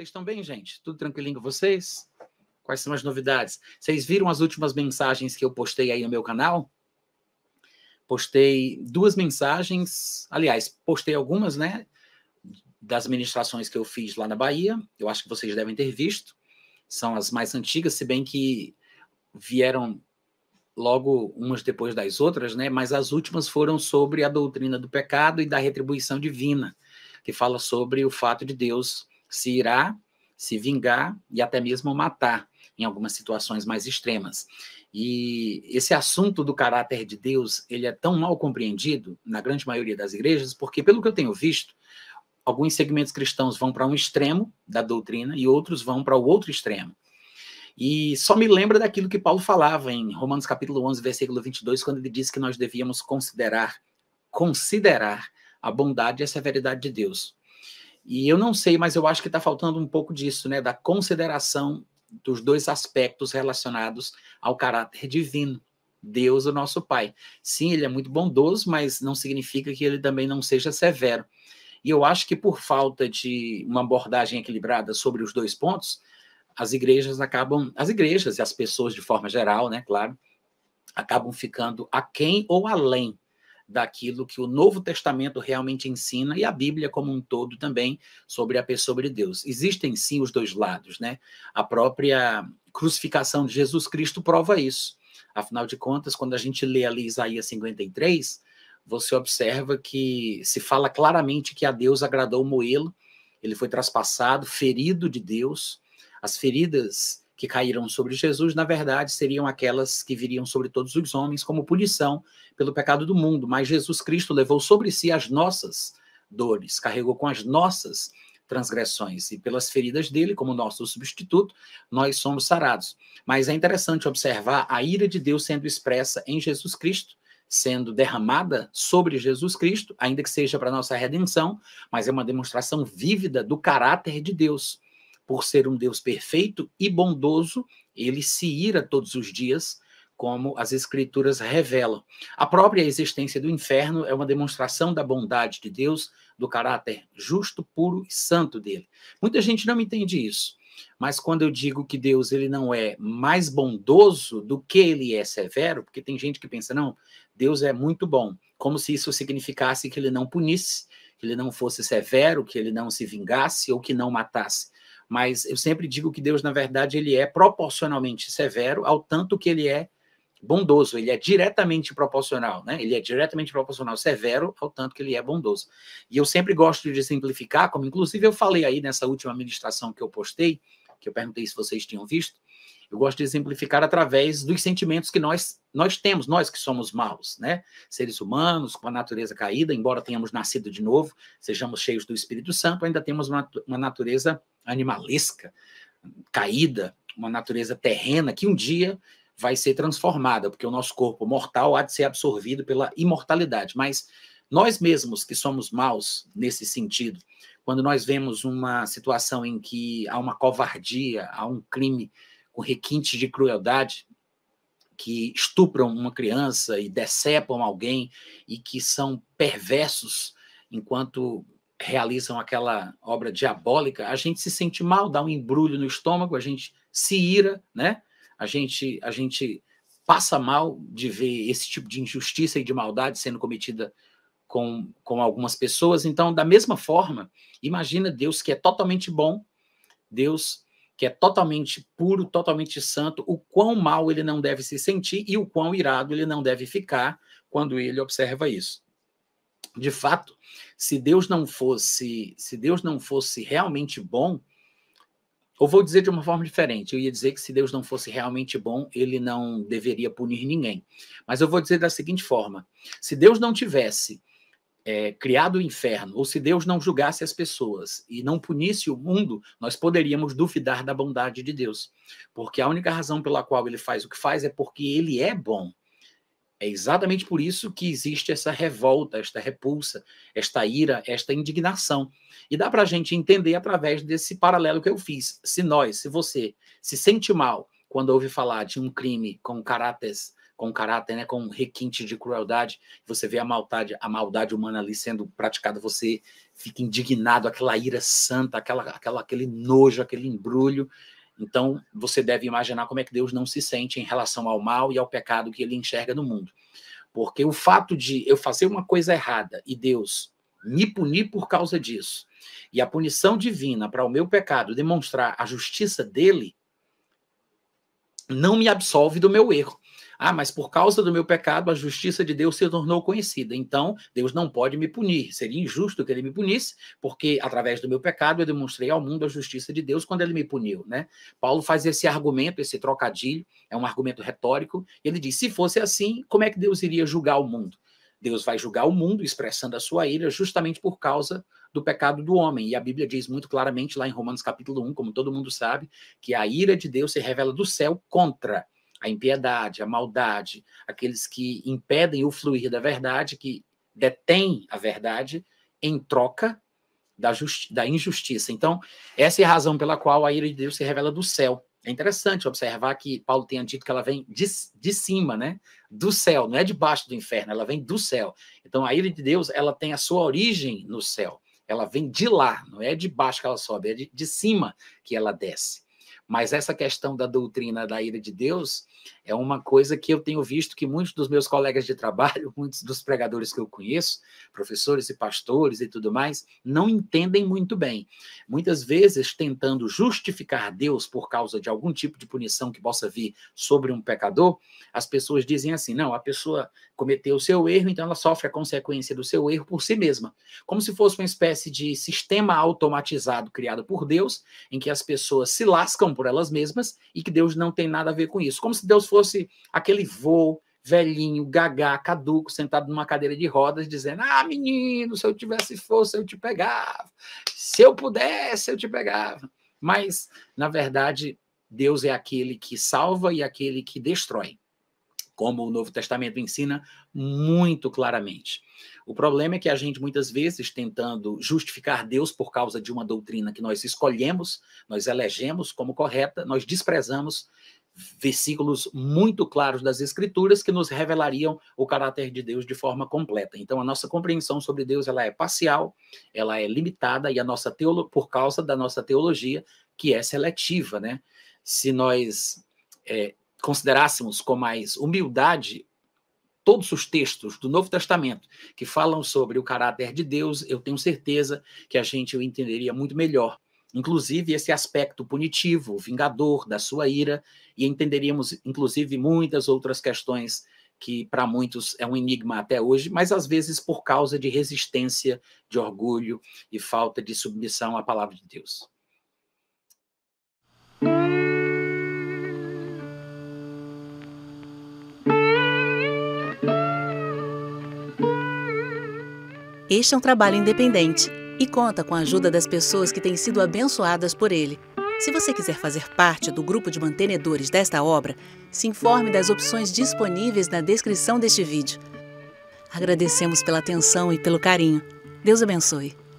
Vocês estão bem, gente? Tudo tranquilinho com vocês? Quais são as novidades? Vocês viram as últimas mensagens que eu postei aí no meu canal? Postei duas mensagens, aliás, postei algumas, né? Das ministrações que eu fiz lá na Bahia. Eu acho que vocês devem ter visto. São as mais antigas, se bem que vieram logo umas depois das outras, né? Mas as últimas foram sobre a doutrina do pecado e da retribuição divina, que fala sobre o fato de Deus se irá, se vingar e até mesmo matar em algumas situações mais extremas. E esse assunto do caráter de Deus, ele é tão mal compreendido na grande maioria das igrejas, porque pelo que eu tenho visto, alguns segmentos cristãos vão para um extremo da doutrina e outros vão para o outro extremo. E só me lembra daquilo que Paulo falava em Romanos capítulo 11, versículo 22, quando ele disse que nós devíamos considerar considerar a bondade e a severidade de Deus. E eu não sei, mas eu acho que está faltando um pouco disso, né? Da consideração dos dois aspectos relacionados ao caráter divino. Deus, o nosso Pai. Sim, ele é muito bondoso, mas não significa que ele também não seja severo. E eu acho que por falta de uma abordagem equilibrada sobre os dois pontos, as igrejas acabam, as igrejas e as pessoas de forma geral, né, claro, acabam ficando aquém ou além daquilo que o Novo Testamento realmente ensina e a Bíblia como um todo também sobre a pessoa de Deus. Existem sim os dois lados, né? A própria crucificação de Jesus Cristo prova isso. Afinal de contas, quando a gente lê ali Isaías 53, você observa que se fala claramente que a Deus agradou Moelo, ele foi traspassado, ferido de Deus. As feridas que caíram sobre Jesus, na verdade, seriam aquelas que viriam sobre todos os homens como punição pelo pecado do mundo. Mas Jesus Cristo levou sobre si as nossas dores, carregou com as nossas transgressões e pelas feridas dele, como nosso substituto, nós somos sarados. Mas é interessante observar a ira de Deus sendo expressa em Jesus Cristo, sendo derramada sobre Jesus Cristo, ainda que seja para nossa redenção, mas é uma demonstração vívida do caráter de Deus por ser um Deus perfeito e bondoso, ele se ira todos os dias, como as Escrituras revelam. A própria existência do inferno é uma demonstração da bondade de Deus, do caráter justo, puro e santo dele. Muita gente não entende isso. Mas quando eu digo que Deus ele não é mais bondoso do que ele é severo, porque tem gente que pensa, não, Deus é muito bom, como se isso significasse que ele não punisse, que ele não fosse severo, que ele não se vingasse ou que não matasse. Mas eu sempre digo que Deus, na verdade, ele é proporcionalmente severo ao tanto que ele é bondoso, ele é diretamente proporcional, né? Ele é diretamente proporcional, severo, ao tanto que ele é bondoso. E eu sempre gosto de simplificar, como inclusive eu falei aí nessa última ministração que eu postei, que eu perguntei se vocês tinham visto, eu gosto de exemplificar através dos sentimentos que nós, nós temos, nós que somos maus, né? Seres humanos, com a natureza caída, embora tenhamos nascido de novo, sejamos cheios do Espírito Santo, ainda temos uma, uma natureza animalesca, caída, uma natureza terrena que um dia vai ser transformada, porque o nosso corpo mortal há de ser absorvido pela imortalidade. Mas nós mesmos que somos maus nesse sentido, quando nós vemos uma situação em que há uma covardia, há um crime com requintes de crueldade, que estupram uma criança e decepam alguém e que são perversos enquanto realizam aquela obra diabólica, a gente se sente mal, dá um embrulho no estômago, a gente se ira, né? A gente, a gente passa mal de ver esse tipo de injustiça e de maldade sendo cometida com, com algumas pessoas. Então, da mesma forma, imagina Deus que é totalmente bom, Deus que é totalmente puro, totalmente santo, o quão mal ele não deve se sentir e o quão irado ele não deve ficar quando ele observa isso. De fato, se Deus não fosse, se Deus não fosse realmente bom, ou vou dizer de uma forma diferente, eu ia dizer que se Deus não fosse realmente bom, ele não deveria punir ninguém. Mas eu vou dizer da seguinte forma: se Deus não tivesse é, criado o inferno, ou se Deus não julgasse as pessoas e não punisse o mundo, nós poderíamos duvidar da bondade de Deus. Porque a única razão pela qual ele faz o que faz é porque ele é bom. É exatamente por isso que existe essa revolta, esta repulsa, esta ira, esta indignação. E dá para a gente entender através desse paralelo que eu fiz. Se nós, se você se sente mal quando ouve falar de um crime com caráteres com caráter, né, com requinte de crueldade. Você vê a maldade, a maldade humana ali sendo praticada, você fica indignado, aquela ira santa, aquela, aquela, aquele nojo, aquele embrulho. Então, você deve imaginar como é que Deus não se sente em relação ao mal e ao pecado que ele enxerga no mundo. Porque o fato de eu fazer uma coisa errada e Deus me punir por causa disso, e a punição divina para o meu pecado demonstrar a justiça dele, não me absolve do meu erro. Ah, mas por causa do meu pecado, a justiça de Deus se tornou conhecida. Então, Deus não pode me punir. Seria injusto que ele me punisse, porque através do meu pecado eu demonstrei ao mundo a justiça de Deus quando ele me puniu, né? Paulo faz esse argumento, esse trocadilho, é um argumento retórico. ele diz: se fosse assim, como é que Deus iria julgar o mundo? Deus vai julgar o mundo, expressando a sua ira, justamente por causa do pecado do homem. E a Bíblia diz muito claramente lá em Romanos capítulo 1, como todo mundo sabe, que a ira de Deus se revela do céu contra a impiedade, a maldade, aqueles que impedem o fluir da verdade, que detêm a verdade em troca da, da, injustiça. Então, essa é a razão pela qual a ira de Deus se revela do céu. É interessante observar que Paulo tenha dito que ela vem de, de cima, né? Do céu, não é debaixo do inferno, ela vem do céu. Então, a ira de Deus, ela tem a sua origem no céu. Ela vem de lá, não é de baixo que ela sobe, é de, de cima que ela desce. Mas essa questão da doutrina da ira de Deus é uma coisa que eu tenho visto que muitos dos meus colegas de trabalho, muitos dos pregadores que eu conheço, professores e pastores e tudo mais, não entendem muito bem. Muitas vezes tentando justificar Deus por causa de algum tipo de punição que possa vir sobre um pecador, as pessoas dizem assim: não, a pessoa cometeu o seu erro, então ela sofre a consequência do seu erro por si mesma. Como se fosse uma espécie de sistema automatizado criado por Deus, em que as pessoas se lascam por elas mesmas e que Deus não tem nada a ver com isso. Como se Deus fosse aquele vô, velhinho, gagá, caduco, sentado numa cadeira de rodas, dizendo: Ah, menino, se eu tivesse força, eu te pegava. Se eu pudesse, eu te pegava. Mas, na verdade, Deus é aquele que salva e aquele que destrói como o Novo Testamento ensina muito claramente. O problema é que a gente, muitas vezes, tentando justificar Deus por causa de uma doutrina que nós escolhemos, nós elegemos como correta, nós desprezamos versículos muito claros das Escrituras que nos revelariam o caráter de Deus de forma completa. Então, a nossa compreensão sobre Deus ela é parcial, ela é limitada e a nossa teolo por causa da nossa teologia que é seletiva, né? Se nós é, considerássemos com mais humildade todos os textos do Novo Testamento que falam sobre o caráter de Deus, eu tenho certeza que a gente o entenderia muito melhor. Inclusive esse aspecto punitivo, vingador da sua ira, e entenderíamos, inclusive, muitas outras questões que para muitos é um enigma até hoje, mas às vezes por causa de resistência, de orgulho e falta de submissão à palavra de Deus. Este é um trabalho independente e conta com a ajuda das pessoas que têm sido abençoadas por ele. Se você quiser fazer parte do grupo de mantenedores desta obra, se informe das opções disponíveis na descrição deste vídeo. Agradecemos pela atenção e pelo carinho. Deus abençoe.